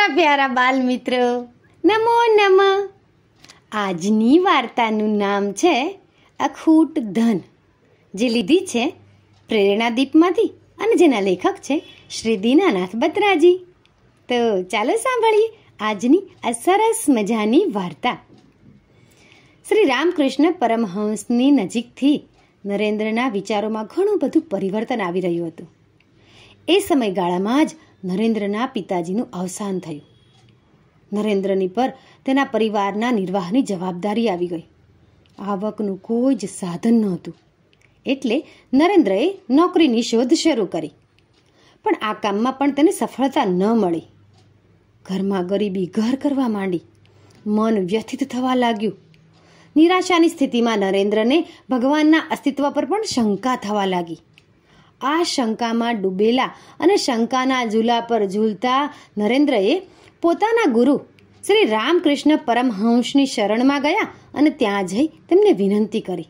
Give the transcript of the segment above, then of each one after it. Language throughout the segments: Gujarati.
મારા પ્યારા બાલ મિત્રો નમો નમ આજની વાર્તાનું નામ છે અખૂટ ધન જે લીધી છે પ્રેરણાદીપમાંથી અને જેના લેખક છે શ્રી દીનાનાથ બત્રાજી તો ચાલો સાંભળીએ આજની આ સરસ મજાની વાર્તા શ્રી રામકૃષ્ણ પરમહંસની નજીકથી નરેન્દ્રના વિચારોમાં ઘણું બધું પરિવર્તન આવી રહ્યું હતું એ સમયગાળામાં જ નરેન્દ્રના પિતાજીનું અવસાન થયું નરેન્દ્રની પર તેના પરિવારના નિર્વાહની જવાબદારી આવી ગઈ આવકનું કોઈ જ સાધન નહોતું એટલે નરેન્દ્રએ નોકરીની શોધ શરૂ કરી પણ આ કામમાં પણ તેને સફળતા ન મળી ઘરમાં ગરીબી ઘર કરવા માંડી મન વ્યથિત થવા લાગ્યું નિરાશાની સ્થિતિમાં નરેન્દ્રને ભગવાનના અસ્તિત્વ પર પણ શંકા થવા લાગી આ શંકામાં ડૂબેલા અને શંકાના ઝૂલા પર ઝૂલતા નરેન્દ્રએ પોતાના ગુરુ શ્રી રામકૃષ્ણ પરમહંસની શરણમાં ગયા અને ત્યાં જઈ તેમને વિનંતી કરી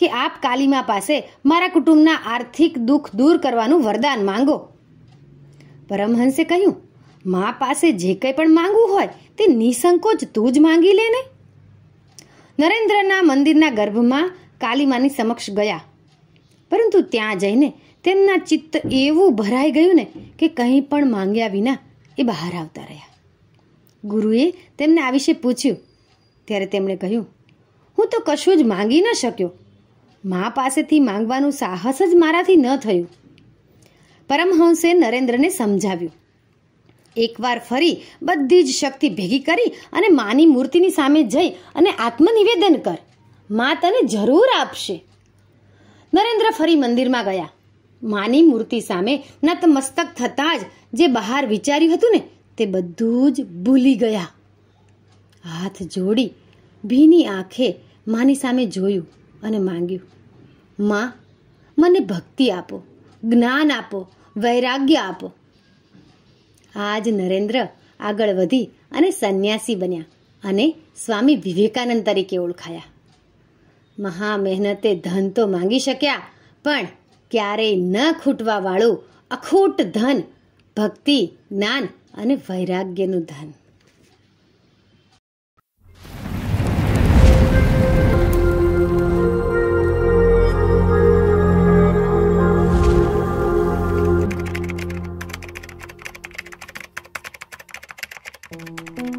કે આપ કાલીમા પાસે મારા કુટુંબના આર્થિક દુઃખ દૂર કરવાનું વરદાન માંગો પરમહંસે કહ્યું મા પાસે જે કંઈ પણ માંગવું હોય તે નિસંકોચ તું જ માંગી લે ને નરેન્દ્રના મંદિરના ગર્ભમાં કાલીમાની સમક્ષ ગયા પરંતુ ત્યાં જઈને તેમના ચિત્ત એવું ભરાઈ ગયું ને કે કંઈ પણ માંગ્યા વિના એ બહાર આવતા રહ્યા ગુરુએ તેમને આ વિશે પૂછ્યું ત્યારે તેમણે કહ્યું હું તો કશું જ માંગી ન શક્યો મા પાસેથી માંગવાનું સાહસ જ મારાથી ન થયું પરમહંસે નરેન્દ્રને સમજાવ્યું એકવાર ફરી બધી જ શક્તિ ભેગી કરી અને માની મૂર્તિની સામે જઈ અને આત્મનિવેદન કર મા તને જરૂર આપશે નરેન્દ્ર ફરી મંદિરમાં ગયા માની મૂર્તિ સામે નતમસ્તક થતાં જ જે બહાર વિચાર્યું હતું ને તે બધું જ ભૂલી ગયા હાથ જોડી ભીની આંખે માની સામે જોયું અને માંગ્યું માં મને ભક્તિ આપો જ્ઞાન આપો વૈરાગ્ય આપો આજ નરેન્દ્ર આગળ વધી અને સંન્યાસી બન્યા અને સ્વામી વિવેકાનંદ તરીકે ઓળખાયા મહા મહેનતે ધન તો માંગી શક્યા પણ ક્યારેય ન ખૂટવા વાળું અખૂટ ધન ભક્તિ જ્ઞાન અને વૈરાગ્યનું ધન thank you